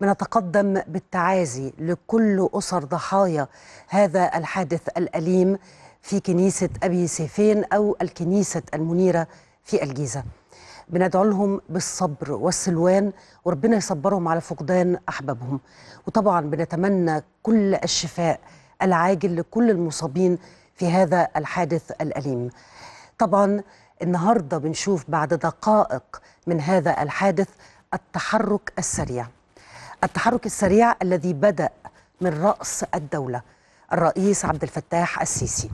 بنتقدم بالتعازي لكل أسر ضحايا هذا الحادث الأليم في كنيسة أبي سيفين أو الكنيسة المنيرة في الجيزة بندعو لهم بالصبر والسلوان وربنا يصبرهم على فقدان أحبابهم وطبعا بنتمنى كل الشفاء العاجل لكل المصابين في هذا الحادث الأليم طبعا النهاردة بنشوف بعد دقائق من هذا الحادث التحرك السريع التحرك السريع الذي بدأ من رأس الدولة الرئيس عبد الفتاح السيسي